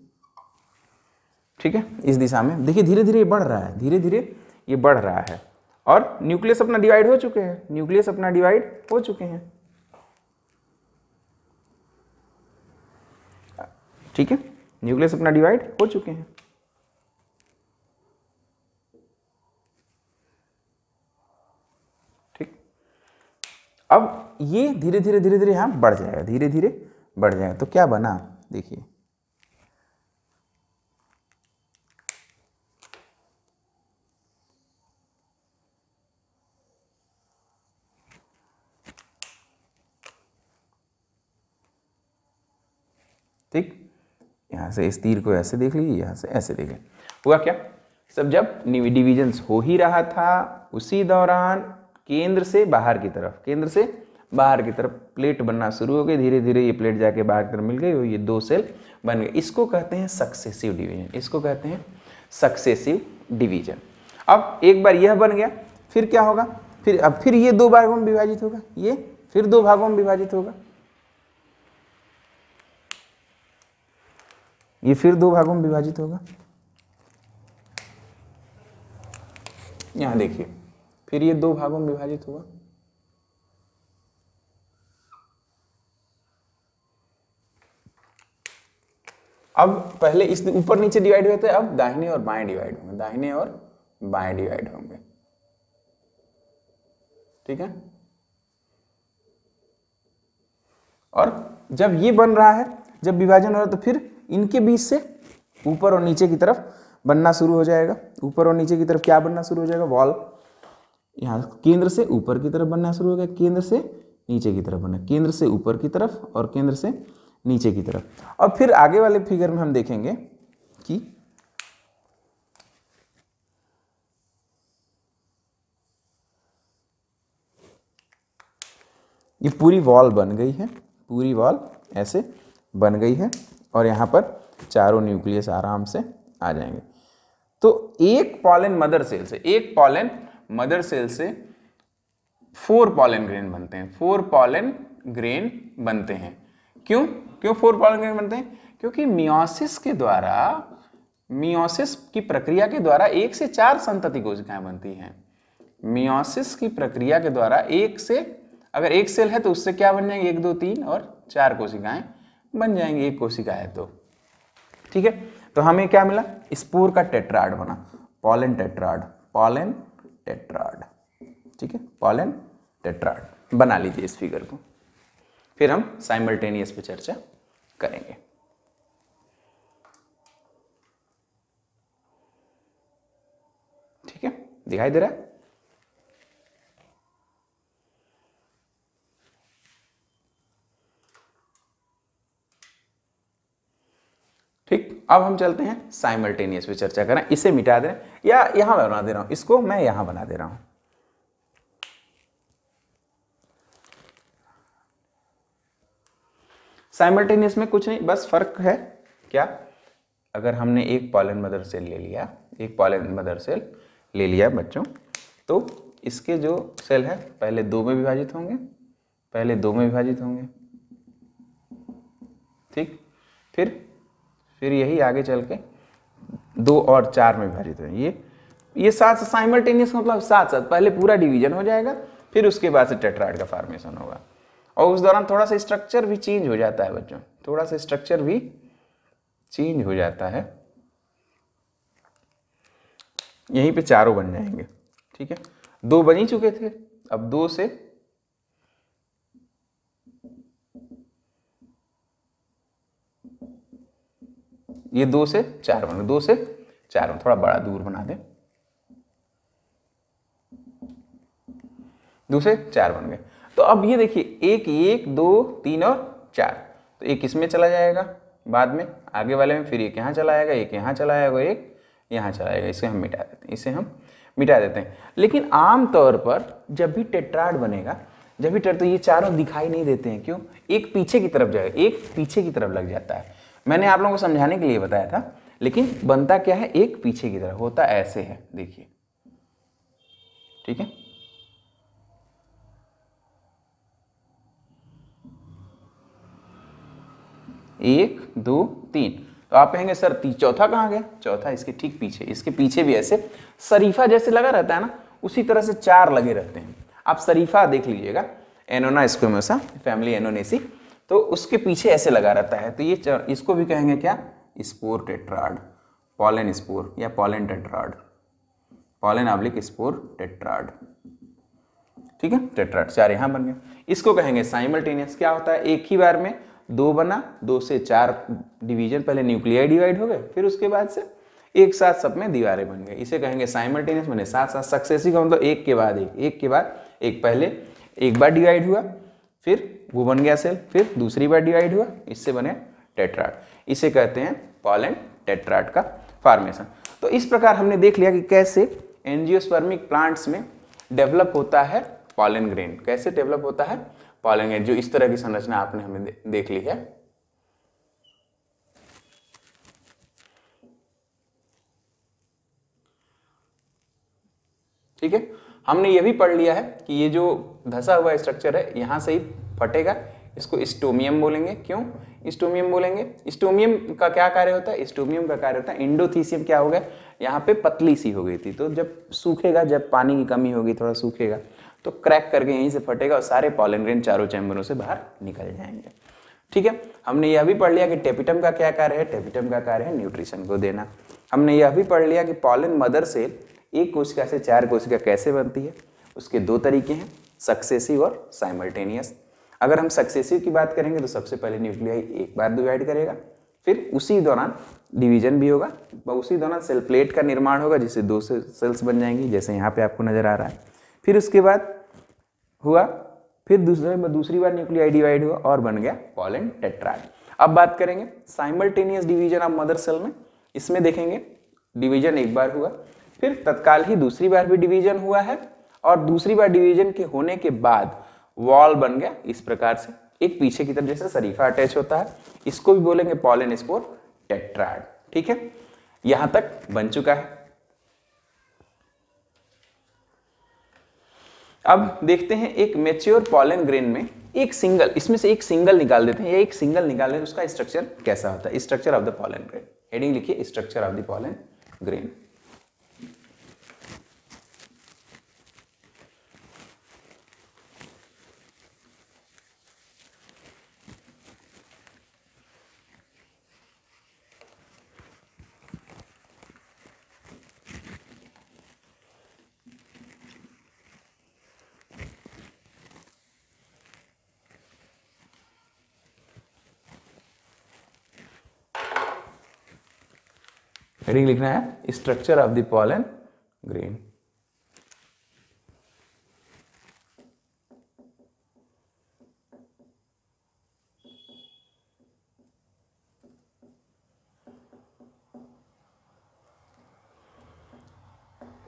ठीक है इस दिशा में देखिए धीरे धीरे ये बढ़ रहा है धीरे धीरे ये बढ़ रहा है और न्यूक्लियस अपना डिवाइड हो चुके हैं न्यूक्लियस अपना डिवाइड हो चुके हैं ठीक है न्यूक्लियस अपना डिवाइड हो चुके हैं ठीक अब ये धीरे धीरे धीरे धीरे यहां बढ़ जाएगा धीरे धीरे बढ़ जाएगा तो क्या बना देखिए ठीक यहां से इस तीर को ऐसे देख लीजिए यहां से ऐसे देख लीजिए हुआ क्या सब जब डिविजन्स हो ही रहा था उसी दौरान केंद्र से बाहर की तरफ केंद्र से बाहर की तरफ प्लेट बनना शुरू हो गई धीरे धीरे ये प्लेट जाके बाहर की तरफ मिल गई और ये दो सेल बन गए इसको कहते हैं सक्सेसिव डिवीजन इसको कहते हैं सक्सेसिव डिवीजन अब एक बार यह बन गया फिर क्या होगा फिर अब फिर ये दो भागों में विभाजित होगा ये फिर दो भागों में विभाजित होगा ये फिर दो भागों में विभाजित होगा यहां देखिए फिर ये दो भागों में विभाजित होगा अब पहले इस ऊपर नीचे डिवाइड हुए थे अब दाहिने और बाएं डिवाइड होंगे दाहिने और बाएं डिवाइड होंगे ठीक है और जब ये बन रहा है जब विभाजन हो रहा है तो फिर इनके बीच से ऊपर और नीचे की तरफ बनना शुरू हो जाएगा ऊपर और नीचे की तरफ क्या बनना शुरू हो जाएगा वॉल यहाँ केंद्र से ऊपर की तरफ बनना शुरू हो गया केंद्र से नीचे की तरफ बनना केंद्र से ऊपर की तरफ और केंद्र से नीचे की तरफ और फिर आगे वाले फिगर में हम देखेंगे कि ये पूरी वॉल बन गई है पूरी वॉल ऐसे बन गई है और यहाँ पर चारों न्यूक्लियस आराम से आ जाएंगे तो एक पॉलन मदर सेल से एक पॉलन मदर सेल से फोर पॉलन ग्रेन बनते हैं फोर पॉलन ग्रेन बनते हैं क्यों क्यों फोर पॉलिन बनते हैं क्योंकि मियोसिस के द्वारा मियोसिस की प्रक्रिया के द्वारा एक से चार संतति कोशिकाएं बनती हैं मियोसिस की प्रक्रिया के द्वारा एक से अगर एक सेल है तो उससे क्या बन जाएंगे एक दो तीन और चार कोशिकाएं बन जाएंगी एक कोशिका है तो ठीक है तो हमें क्या मिला स्पोर का टेट्राड बना पॉलन टेट्राड पॉलन टेट्राड ठीक है पॉलन टेट्राड बना लीजिए इस फिगर को फिर हम साइमल्टेनियस पे चर्चा करेंगे ठीक है दिखाई दे रहा है ठीक अब हम चलते हैं साइमल्टेनियस पे चर्चा करें इसे मिटा दे रहे या यहां बना दे रहा हूं इसको मैं यहां बना दे रहा हूं साइमल्टेनियस में कुछ नहीं बस फर्क है क्या अगर हमने एक पॉलन मदर सेल ले लिया एक पॉलन मदर सेल ले लिया बच्चों तो इसके जो सेल है पहले दो में विभाजित होंगे पहले दो में विभाजित होंगे ठीक फिर फिर यही आगे चल के दो और चार में विभाजित होंगे ये ये साथ साइमल्टेनियस मतलब साथ साथ पहले पूरा डिवीजन हो जाएगा फिर उसके बाद से टेट्राइड का फॉर्मेशन होगा और उस दौरान थोड़ा सा स्ट्रक्चर भी चेंज हो जाता है बच्चों थोड़ा सा स्ट्रक्चर भी चेंज हो जाता है यहीं पे चारों बन जाएंगे ठीक है दो बन ही चुके थे अब दो से ये दो से चार बन दो से चार बन थोड़ा बड़ा दूर बना दे दो से चार बन गए तो अब ये देखिए एक एक दो तीन और चार तो एक इसमें चला जाएगा बाद में आगे वाले में फिर एक यहाँ चला जाएगा एक यहाँ चला जाएगा एक यहाँ चला जाएगा इसे हम मिटा देते हैं इसे हम मिटा देते हैं लेकिन आमतौर पर जब भी टेट्राड बनेगा जब भी टेट तो ये चारों दिखाई नहीं देते हैं क्यों एक पीछे की तरफ जाएगा एक पीछे की तरफ लग जाता है मैंने आप लोगों को समझाने के लिए बताया था लेकिन बनता क्या है एक पीछे की तरफ होता ऐसे है देखिए ठीक है एक दो तीन तो आप कहेंगे सर ती चौथा कहाँ गया चौथा इसके ठीक पीछे इसके पीछे भी ऐसे शरीफा जैसे लगा रहता है ना उसी तरह से चार लगे रहते हैं आप शरीफा देख लीजिएगा एनोना स्कोमोसा फैमिली एनोनेसी तो उसके पीछे ऐसे लगा रहता है तो ये इसको भी कहेंगे क्या स्पोर टेट्राड पॉलन स्पोर या pollen tetrad pollen oblique spore tetrad ठीक है टेट्राड चार यहाँ बन गया इसको कहेंगे साइमल्टेनियस क्या होता है एक ही बार में दो बना दो से चार डिवीजन पहले न्यूक्लियर डिवाइड हो गए फिर उसके बाद से एक साथ सब में दीवारें बन गई इसे कहेंगे साइमल्टेनियस मैंने साथ साथ सक्सेसिव का मतलब एक के बाद एक एक के बाद एक पहले एक बार डिवाइड हुआ फिर वो बन गया सेल फिर दूसरी बार डिवाइड हुआ इससे बने टेट्राट इसे कहते हैं पॉलन टेट्राट का फार्मेशन तो इस प्रकार हमने देख लिया कि कैसे एनजियोस्पर्मिक प्लांट्स में डेवलप होता है पॉलन ग्रेन कैसे डेवलप होता है पालेंगे जो इस तरह की संरचना आपने हमें देख ली है ठीक है हमने यह भी पढ़ लिया है कि ये जो धसा हुआ स्ट्रक्चर है यहां से ही फटेगा इसको स्टोमियम बोलेंगे क्यों स्टोमियम बोलेंगे स्टोमियम का क्या कार्य होता है स्टोमियम का कार्य होता है इंडोथीसियम क्या हो गया यहाँ पे पतली सी हो गई थी तो जब सूखेगा जब पानी की कमी होगी थोड़ा सूखेगा तो क्रैक करके यहीं से फटेगा और सारे पॉलन ग्रेन चारों चैम्बरों से बाहर निकल जाएंगे ठीक है हमने यह भी पढ़ लिया कि टेपिटम का क्या कार्य है टेपिटम का कार्य है न्यूट्रिशन को देना हमने यह भी पढ़ लिया कि पॉलन मदर सेल एक कोशिका से चार कोशिका कैसे बनती है उसके दो तरीके हैं सक्सेसिव और साइमल्टेनियस अगर हम सक्सेसिव की बात करेंगे तो सबसे पहले न्यूक्लियाई एक बार डिवाइड करेगा फिर उसी दौरान डिवीजन भी होगा उसी दौरान सेल प्लेट का निर्माण होगा जिससे दो सेल्स बन जाएंगी जैसे यहाँ पे आपको नजर आ रहा है फिर उसके बाद हुआ फिर दूसरे दूसरी बार न्यूक्लियाई डिवाइड हुआ और बन गया पॉलन टेट्राइड अब बात करेंगे simultaneous division of mother cell में इसमें देखेंगे डिवीजन एक बार हुआ फिर तत्काल ही दूसरी बार भी डिवीजन हुआ है और दूसरी बार डिवीजन के होने के बाद वॉल बन गया इस प्रकार से एक पीछे की तरफ जैसे शरीफा अटैच होता है इसको भी बोलेंगे पॉलन स्पोर टेट्राइड ठीक है यहां तक बन चुका है अब देखते हैं एक मेच्योर पॉलन ग्रेन में एक सिंगल इसमें से एक सिंगल निकाल देते हैं या एक सिंगल निकाल देते हैं उसका स्ट्रक्चर कैसा होता है structure of the pollen grain heading लिखिए structure of the pollen grain heading लिखना है structure of the pollen grain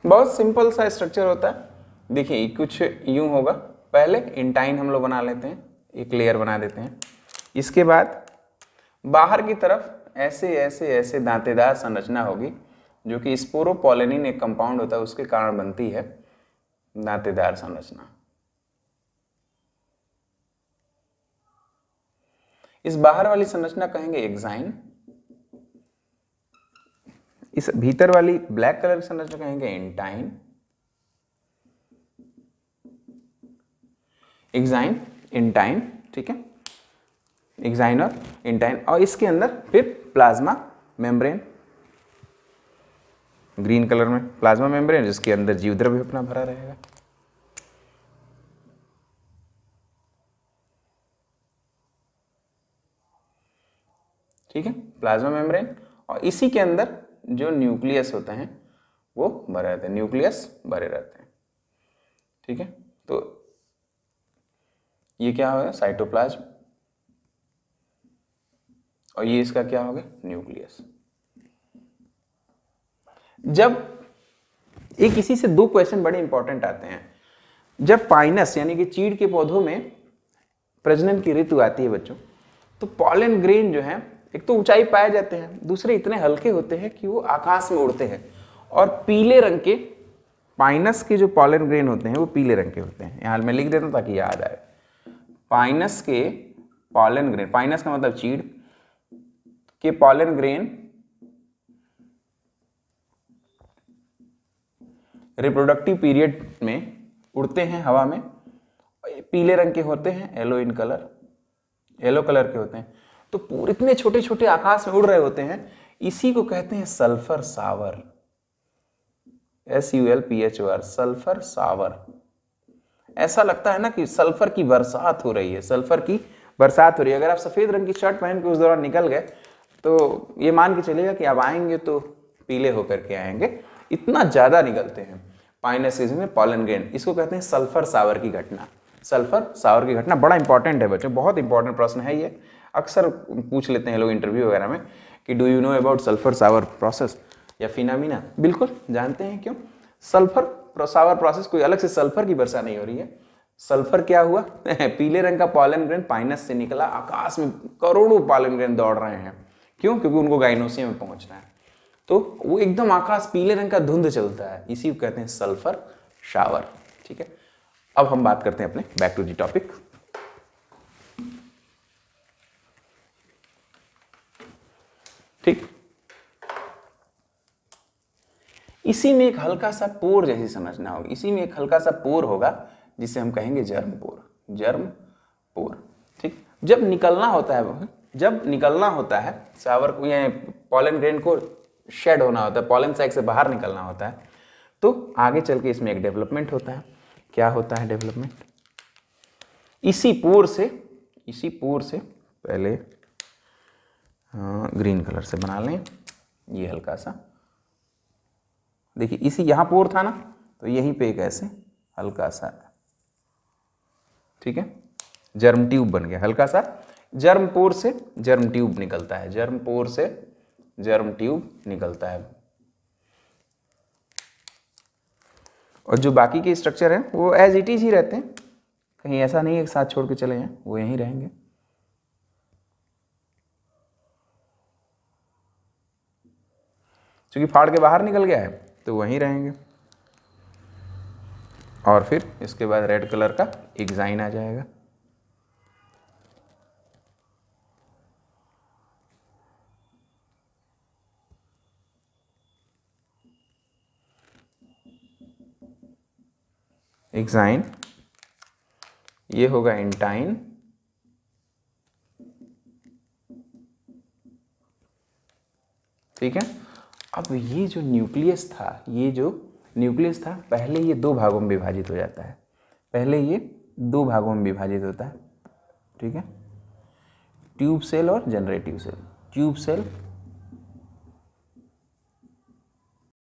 बहुत सिंपल सा स्ट्रक्चर होता है देखिए कुछ यूं होगा पहले इंटाइन हम लोग बना लेते हैं एक लेयर बना देते हैं इसके बाद बाहर की तरफ ऐसे ऐसे ऐसे दांतेदार संरचना होगी जो कि स्पोरोपोलिनिन एक कंपाउंड होता है उसके कारण बनती है दांतेदार संरचना इस बाहर वाली संरचना कहेंगे एग्जाइन इस भीतर वाली ब्लैक कलर की संरचना कहेंगे एंटाइन एग्जाइन एंटाइन ठीक है एग्जाइन और एंटाइन और इसके अंदर फिर प्लाज्मा मेम्ब्रेन ग्रीन कलर में प्लाज्मा मेम्ब्रेन जिसके अंदर जीव द्रव्य अपना भरा रहेगा ठीक है प्लाज्मा मेम्ब्रेन और इसी के अंदर जो न्यूक्लियस होते हैं वो भरे रहते हैं न्यूक्लियस भरे रहते हैं ठीक है तो ये क्या होगा साइटोप्लाज्म और ये इसका क्या हो गया न्यूक्लियस जब एक इसी से दो क्वेश्चन बड़े इंपॉर्टेंट आते हैं जब पाइनस यानी कि चीड़ के पौधों में प्रजनन की ऋतु आती है बच्चों तो पॉलन ग्रेन जो है एक तो ऊंचाई पाए जाते हैं दूसरे इतने हल्के होते हैं कि वो आकाश में उड़ते हैं और पीले रंग के पाइनस के जो पॉलन ग्रेन होते हैं वो पीले रंग के होते हैं यहां मैं लिख देता हूँ ताकि याद आए पाइनस के पॉलन ग्रेन पाइनस का मतलब चीड़ कि पॉलन ग्रेन रिप्रोडक्टिव पीरियड में उड़ते हैं हवा में पीले रंग के होते हैं yellow in colour yellow colour के होते हैं तो पूरे इतने छोटे छोटे आकाश में उड़ रहे होते हैं इसी को कहते हैं sulphur shower S U L P H O R sulphur shower ऐसा लगता है ना कि सल्फर की बरसात हो रही है सल्फर की बरसात हो रही है अगर आप सफेद रंग की शर्ट पहन के उस दौरान निकल गए तो ये मान के चलेगा कि अब आएंगे तो पीले होकर के आएंगे इतना ज़्यादा निकलते हैं पाइन सीजन में पॉलन ग्रेन इसको कहते हैं सल्फर सावर की घटना सल्फर सावर की घटना बड़ा इंपॉर्टेंट है बच्चों बहुत इंपॉर्टेंट प्रश्न है ये अक्सर पूछ लेते हैं लोग इंटरव्यू वगैरह में कि do you know about sulphur shower process या फिनामिना बिल्कुल जानते हैं क्यों सल्फर सावर प्रोसेस कोई अलग से सल्फर की वर्षा नहीं हो रही है सल्फर क्या हुआ <laughs> पीले रंग का पॉलन ग्रेन पाइनस से निकला आकाश में करोड़ों पॉलन ग्रेन दौड़ रहे हैं क्यों क्योंकि उनको गाइनोसिया में पहुंचना है तो वो एकदम आकाश पीले रंग का धुंध चलता है इसी को कहते हैं सल्फर शावर ठीक है अब हम बात करते हैं अपने बैक टू दी टॉपिक ठीक इसी में एक हल्का सा पोर जैसी समझना होगा इसी में एक हल्का सा पोर होगा जिसे हम कहेंगे जर्म पोर जर्म पोर ठीक जब निकलना होता है जब निकलना होता है सावर को या पॉलन ग्रेन को शेड होना होता है पॉलन साइक से बाहर निकलना होता है तो आगे चल के इसमें एक डेवलपमेंट होता है क्या होता है डेवलपमेंट इसी पोर से इसी पोर से पहले ग्रीन कलर से बना लें ये हल्का सा देखिए इसी यहाँ पोर था ना तो यहीं पे एक ऐसे हल्का सा ठीक है जर्म ट्यूब बन गया हल्का सा जर्म पोर से जर्म ट्यूब निकलता है जर्म पोर से जर्म ट्यूब निकलता है और जो बाकी के स्ट्रक्चर हैं वो एज इट इज ही रहते हैं कहीं ऐसा नहीं एक साथ छोड़ के चले जाएं वो यहीं रहेंगे क्योंकि फाड़ के बाहर निकल गया है तो वहीं रहेंगे और फिर इसके बाद रेड कलर का एग्जाइन आ जाएगा एग्जाइन ये होगा एंटाइन ठीक है अब ये जो न्यूक्लियस था ये जो न्यूक्लियस था पहले ये दो भागों में विभाजित हो जाता है पहले ये दो भागों में विभाजित होता है ठीक है ट्यूब सेल और जनरेटिव सेल ट्यूब सेल